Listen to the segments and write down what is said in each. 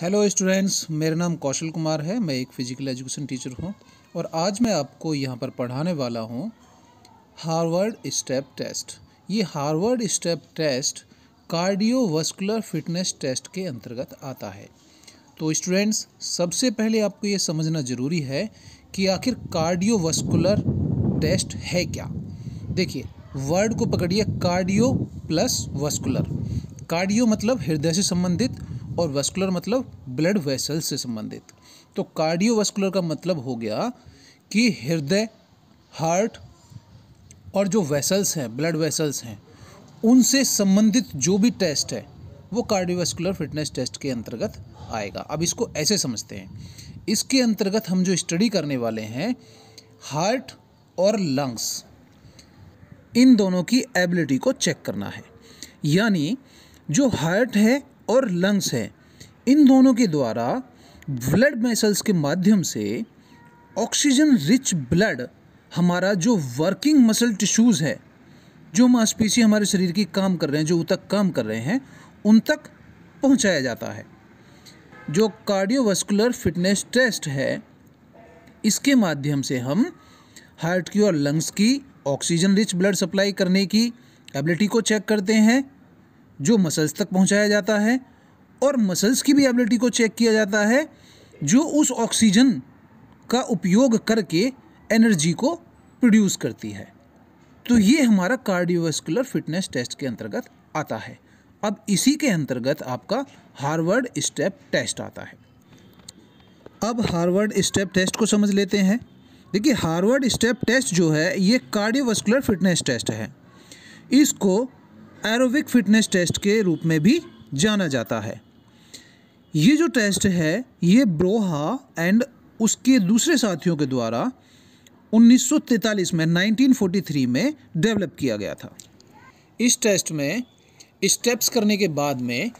hello students मेरा नाम कौशल कुमार है मैं एक फ़िज़िकल एजुकेशन टीचर हूँ और आज मैं आपको यहाँ पर पढ़ाने वाला हूँ हार्वर्ड स्टेप टेस्ट ये Harvard step test cardiovascular fitness test के अंतर्गत आता है तो स्टूडेंट्स सबसे पहले आपको ये समझना ज़रूरी है कि आखिर कार्डियोवास्कुलर टेस्ट है क्या देखिए वर्ड को पकड़िए कार्डियो प्लस वस्कुलर कार्डियो मतलब हृदय से संबंधित और वेस्कुलर मतलब ब्लड वेसल्स से संबंधित तो कार्डियोवेस्कुलर का मतलब हो गया कि हृदय हार्ट और जो वेसल्स हैं ब्लड वेसल्स हैं उनसे संबंधित जो भी टेस्ट है वो कार्डियोवेस्कुलर फिटनेस टेस्ट के अंतर्गत आएगा अब इसको ऐसे समझते हैं इसके अंतर्गत हम जो स्टडी करने वाले हैं हार्ट और लंग्स इन दोनों की एबिलिटी को चेक करना है यानी जो हार्ट है और लंग्स हैं इन दोनों के द्वारा ब्लड मैसल्स के माध्यम से ऑक्सीजन रिच ब्लड हमारा जो वर्किंग मसल टिश्यूज़ है जो मांसपेशी हमारे शरीर की काम कर रहे हैं जो तक काम कर रहे हैं उन तक पहुंचाया जाता है जो कार्डियोवास्कुलर फिटनेस टेस्ट है इसके माध्यम से हम हार्ट की और लंग्स की ऑक्सीजन रिच ब्लड सप्लाई करने की एबिलिटी को चेक करते हैं जो मसल्स तक पहुंचाया जाता है और मसल्स की भी एबिलिटी को चेक किया जाता है जो उस ऑक्सीजन का उपयोग करके एनर्जी को प्रोड्यूस करती है तो ये हमारा कार्डियोवेस्कुलर फिटनेस टेस्ट के अंतर्गत आता है अब इसी के अंतर्गत आपका हार्वर्ड स्टेप टेस्ट आता है अब हार्वर्ड स्टेप टेस्ट को समझ लेते हैं देखिए हार्वर्ड स्टेप टेस्ट जो है ये कार्डियोवेस्कुलर फिटनेस टेस्ट है इसको एरोविक फिटनेस टेस्ट के रूप में भी जाना जाता है ये जो टेस्ट है ये ब्रोहा एंड उसके दूसरे साथियों के द्वारा 1943 में 1943 में डेवलप किया गया था इस टेस्ट में स्टेप्स करने के बाद में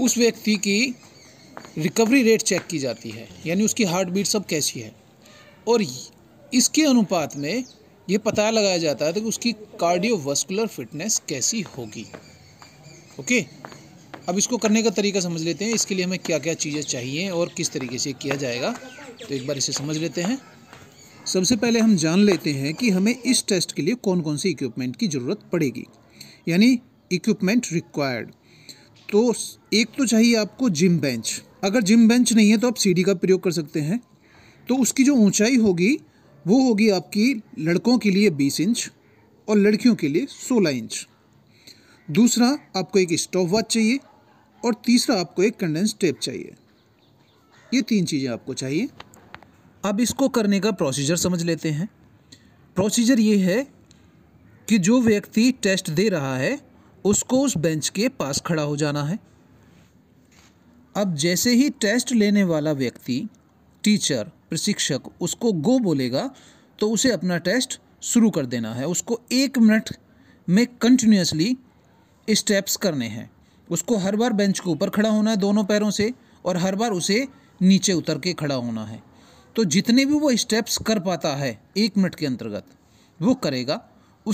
उस व्यक्ति की रिकवरी रेट चेक की जाती है यानी उसकी हार्ट बीट सब कैसी है और इसके अनुपात में ये पता लगाया जाता है तो उसकी कार्डियोवास्कुलर फिटनेस कैसी होगी ओके अब इसको करने का तरीका समझ लेते हैं इसके लिए हमें क्या क्या चीज़ें चाहिए और किस तरीके से किया जाएगा तो एक बार इसे समझ लेते हैं सबसे पहले हम जान लेते हैं कि हमें इस टेस्ट के लिए कौन कौन सी इक्विपमेंट की ज़रूरत पड़ेगी यानी इक्विपमेंट रिक्वायर्ड तो एक तो चाहिए आपको जिम बेंच अगर जिम बेंच नहीं है तो आप सीढ़ी का प्रयोग कर सकते हैं तो उसकी जो ऊंचाई होगी वो होगी आपकी लड़कों के लिए बीस इंच और लड़कियों के लिए सोलह इंच दूसरा आपको एक स्टॉप वॉच चाहिए और तीसरा आपको एक कंडेंस टेप चाहिए ये तीन चीज़ें आपको चाहिए अब इसको करने का प्रोसीजर समझ लेते हैं प्रोसीजर ये है कि जो व्यक्ति टेस्ट दे रहा है उसको उस बेंच के पास खड़ा हो जाना है अब जैसे ही टेस्ट लेने वाला व्यक्ति टीचर प्रशिक्षक उसको गो बोलेगा तो उसे अपना टेस्ट शुरू कर देना है उसको एक मिनट में कंटिन्यूसली स्टेप्स करने हैं उसको हर बार बेंच के ऊपर खड़ा होना है दोनों पैरों से और हर बार उसे नीचे उतर के खड़ा होना है तो जितने भी वो स्टेप्स कर पाता है एक मिनट के अंतर्गत वो करेगा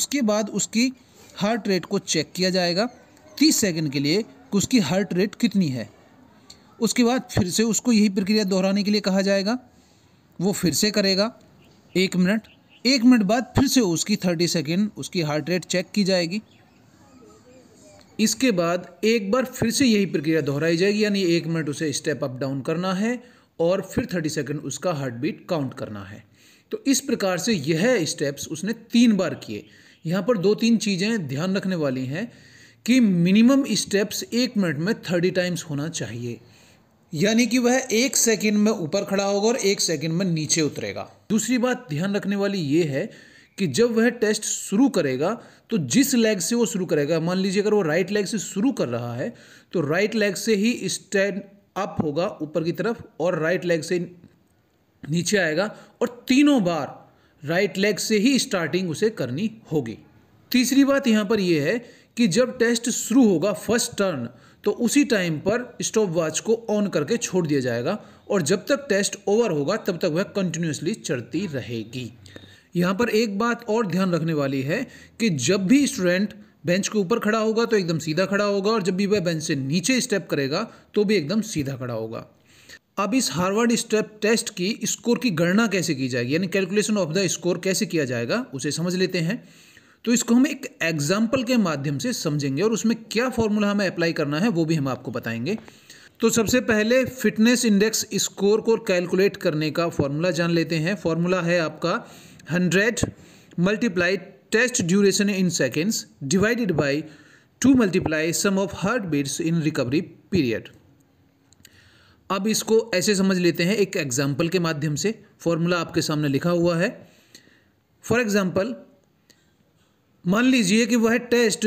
उसके बाद उसकी हार्ट रेट को चेक किया जाएगा तीस सेकेंड के लिए कि उसकी हार्ट रेट कितनी है उसके बाद फिर से उसको यही प्रक्रिया दोहराने के लिए कहा जाएगा वो फिर से करेगा एक मिनट एक मिनट बाद फिर से उसकी थर्टी सेकेंड उसकी हार्ट रेट चेक की जाएगी इसके बाद एक बार फिर से यही प्रक्रिया दोहराई जाएगी यानी एक मिनट उसे स्टेप अप डाउन करना है और फिर थर्टी सेकेंड उसका हार्ट बीट काउंट करना है तो इस प्रकार से यह स्टेप्स उसने तीन बार किए यहाँ पर दो तीन चीज़ें ध्यान रखने वाली हैं कि मिनिमम स्टेप्स एक मिनट में थर्टी टाइम्स होना चाहिए यानी कि वह एक सेकंड में ऊपर खड़ा होगा और एक सेकंड में नीचे उतरेगा दूसरी बात ध्यान रखने वाली ये है कि जब वह टेस्ट शुरू करेगा तो जिस लेग से वो शुरू करेगा मान लीजिए अगर वो राइट लेग से शुरू कर रहा है तो राइट लेग से ही स्टैंड अप होगा ऊपर की तरफ और राइट लेग से नीचे आएगा और तीनों बार राइट लेग से ही स्टार्टिंग उसे करनी होगी तीसरी बात यहाँ पर यह है कि जब टेस्ट शुरू होगा फर्स्ट टर्न तो उसी टाइम पर स्टॉप वॉच को ऑन करके छोड़ दिया जाएगा और जब तक टेस्ट ओवर होगा तब तक वह कंटिन्यूसली चढ़ती रहेगी यहाँ पर एक बात और ध्यान रखने वाली है कि जब भी स्टूडेंट बेंच के ऊपर खड़ा होगा तो एकदम सीधा खड़ा होगा और जब भी वह बेंच से नीचे स्टेप करेगा तो भी एकदम सीधा खड़ा होगा अब इस हार्वर्ड स्टेप टेस्ट की स्कोर की गणना कैसे की जाएगी यानी कैलकुलेशन ऑफ द स्कोर कैसे किया जाएगा उसे समझ लेते हैं तो इसको हम एक एग्जाम्पल के माध्यम से समझेंगे और उसमें क्या फॉर्मूला हमें अप्लाई करना है वो भी हम आपको बताएंगे तो सबसे पहले फिटनेस इंडेक्स स्कोर को कैलकुलेट करने का फॉर्मूला जान लेते हैं फॉर्मूला है आपका hundred multiply test duration in seconds divided by two multiply sum of heart beats in recovery period अब इसको ऐसे समझ लेते हैं एक एग्जाम्पल के माध्यम से फॉर्मूला आपके सामने लिखा हुआ है फॉर एग्जाम्पल मान लीजिए कि वह टेस्ट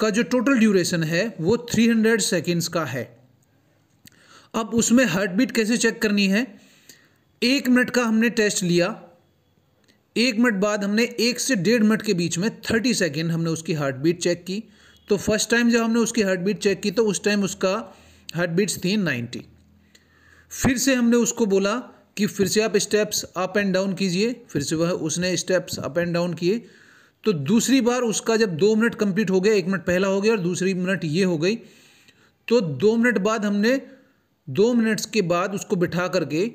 का जो टोटल ड्यूरेशन है वो 300 सेकेंड्स का है अब उसमें हार्ट बीट कैसे चेक करनी है एक मिनट का हमने टेस्ट लिया एक मिनट बाद हमने एक से डेढ़ मिनट के बीच में थर्टी सेकेंड हमने उसकी हार्ट बीट चेक की तो फर्स्ट टाइम जब हमने उसकी हार्ट बीट चेक की तो उस टाइम उसका हार्ट बीट्स थी नाइन्टी फिर से हमने उसको बोला कि फिर से आप स्टेप्स अप एंड डाउन कीजिए फिर से वह उसने स्टेप्स अप एंड डाउन किए तो दूसरी बार उसका जब दो मिनट कंप्लीट हो गया एक मिनट पहला हो गया और दूसरी मिनट ये हो गई तो दो मिनट बाद हमने दो मिनट्स के बाद उसको बिठा करके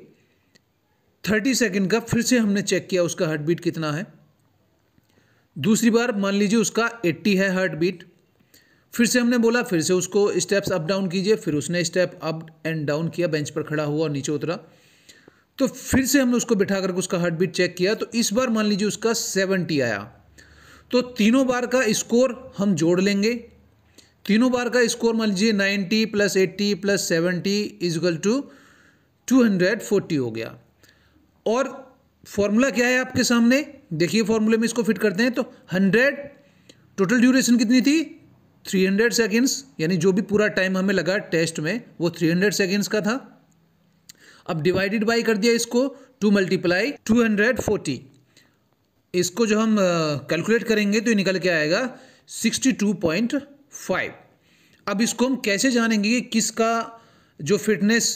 थर्टी सेकेंड का फिर से हमने चेक किया उसका हार्ट बीट कितना है दूसरी बार मान लीजिए उसका एट्टी है हार्ट बीट फिर से हमने बोला फिर से उसको स्टेप्स अप डाउन कीजिए फिर उसने स्टेप अप एंड डाउन किया बेंच पर खड़ा हुआ और नीचे उतरा तो फिर से हमने उसको बिठा करके उसका हार्ट बीट चेक किया तो इस बार मान लीजिए उसका सेवेंटी आया तो तीनों बार का स्कोर हम जोड़ लेंगे तीनों बार का स्कोर मान लीजिए 90 plus eighty plus seventy equal to two hundred forty हो गया और फॉर्मूला क्या है आपके सामने देखिए फॉर्मूले में इसको फिट करते हैं तो हंड्रेड टोटल ड्यूरेशन कितनी थी 300 सेकेंड्स यानी जो भी पूरा टाइम हमें लगा टेस्ट में वो 300 सेकेंड्स का था अब डिवाइडेड बाई कर दिया इसको two multiply two hundred forty इसको जब हम कैलकुलेट करेंगे तो ये निकल के आएगा 62.5 अब इसको हम कैसे जानेंगे कि किसका जो फिटनेस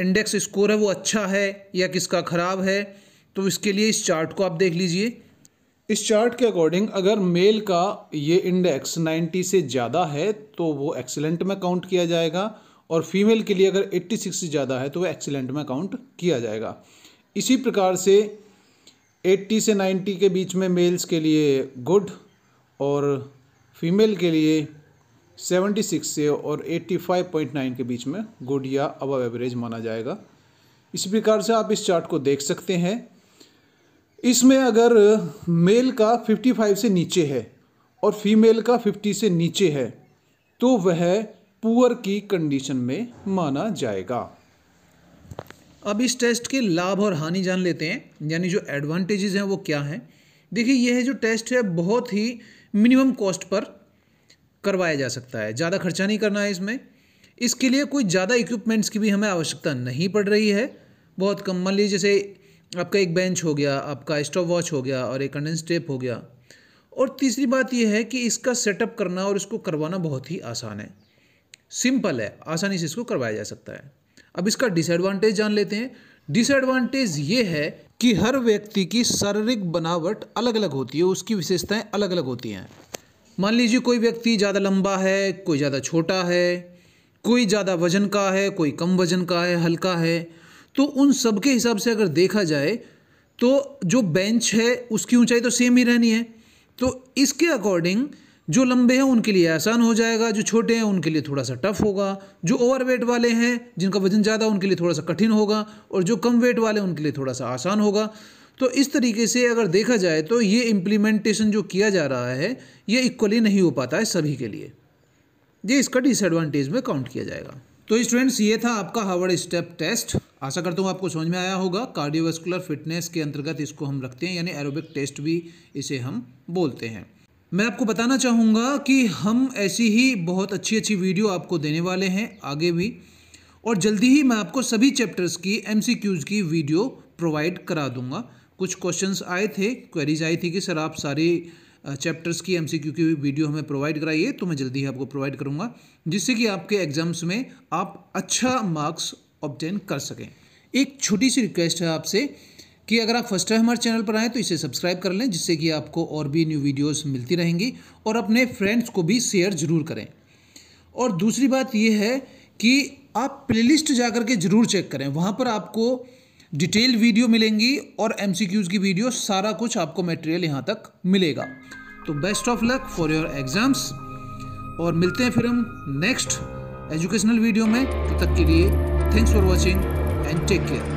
इंडेक्स स्कोर है वो अच्छा है या किसका ख़राब है तो इसके लिए इस चार्ट को आप देख लीजिए इस चार्ट के अकॉर्डिंग अगर मेल का ये इंडेक्स 90 से ज़्यादा है तो वो एक्सीलेंट में काउंट किया जाएगा और फीमेल के लिए अगर 86 से ज़्यादा है तो वह एक्सीलेंट में काउंट किया जाएगा इसी प्रकार से एट्टी से नाइन्टी के बीच में मेल्स के लिए गुड और फीमेल के लिए सेवेंटी सिक्स से और एट्टी फाइव पॉइंट नाइन के बीच में गुड या अब एवरेज माना जाएगा इसी प्रकार से आप इस चार्ट को देख सकते हैं इसमें अगर मेल का फिफ्टी फाइव से नीचे है और फीमेल का फिफ्टी से नीचे है तो वह पुअर की कंडीशन में माना जाएगा अब इस टेस्ट के लाभ और हानि जान लेते हैं यानी जो एडवांटेजेस हैं वो क्या हैं देखिए यह जो टेस्ट है बहुत ही मिनिमम कॉस्ट पर करवाया जा सकता है ज़्यादा खर्चा नहीं करना है इसमें इसके लिए कोई ज़्यादा इक्विपमेंट्स की भी हमें आवश्यकता नहीं पड़ रही है बहुत कम मान लीजिए जैसे आपका एक बेंच हो गया आपका स्टॉप वॉच हो गया और एक कंडेंस टेप हो गया और तीसरी बात यह है कि इसका सेटअप करना और इसको करवाना बहुत ही आसान है सिंपल है आसानी से इसको करवाया जा सकता है अब इसका डिसएडवांटेज जान लेते हैं डिसएडवांटेज ये है कि हर व्यक्ति की शारीरिक बनावट अलग अलग होती है उसकी विशेषताएं अलग अलग होती हैं मान लीजिए कोई व्यक्ति ज़्यादा लंबा है कोई ज़्यादा छोटा है कोई ज़्यादा वजन का है कोई कम वजन का है हल्का है तो उन सब के हिसाब से अगर देखा जाए तो जो बेंच है उसकी ऊंचाई तो सेम ही रहनी है तो इसके अकॉर्डिंग जो लंबे हैं उनके लिए आसान हो जाएगा जो छोटे हैं उनके लिए थोड़ा सा टफ होगा जो ओवरवेट वाले हैं जिनका वजन ज़्यादा उनके लिए थोड़ा सा कठिन होगा और जो कम वेट वाले उनके लिए थोड़ा सा आसान होगा तो इस तरीके से अगर देखा जाए तो ये इम्प्लीमेंटेशन जो किया जा रहा है ये इक्वली नहीं हो पाता है सभी के लिए ये इसका डिसएडवांटेज में काउंट किया जाएगा तो स्टूडेंट्स ये था आपका हावर्ड स्टेप टेस्ट आशा करता हूँ आपको समझ में आया होगा कार्डियोवेस्कुलर फिटनेस के अंतर्गत इसको हम रखते हैं यानी एरोबिक टेस्ट भी इसे हम बोलते हैं मैं आपको बताना चाहूँगा कि हम ऐसी ही बहुत अच्छी अच्छी वीडियो आपको देने वाले हैं आगे भी और जल्दी ही मैं आपको सभी चैप्टर्स की एम की वीडियो प्रोवाइड करा दूँगा कुछ क्वेश्चंस आए थे क्वेरीज आई थी कि सर आप सारे चैप्टर्स की एम की वीडियो हमें प्रोवाइड कराइए तो मैं जल्दी ही आपको प्रोवाइड करूँगा जिससे कि आपके एग्ज़ाम्स में आप अच्छा मार्क्स ऑब्टेन कर सकें एक छोटी सी रिक्वेस्ट है आपसे कि अगर आप फर्स्ट टाइम हमारे चैनल पर आएँ तो इसे सब्सक्राइब कर लें जिससे कि आपको और भी न्यू वीडियोस मिलती रहेंगी और अपने फ्रेंड्स को भी शेयर ज़रूर करें और दूसरी बात यह है कि आप प्लेलिस्ट जा कर के ज़रूर चेक करें वहाँ पर आपको डिटेल वीडियो मिलेंगी और एम की वीडियो सारा कुछ आपको मटेरियल यहाँ तक मिलेगा तो best of luck for your exams और मिलते हैं फिर हम नेक्स्ट एजुकेशनल वीडियो में तब तो तक के लिए thanks for watching and take care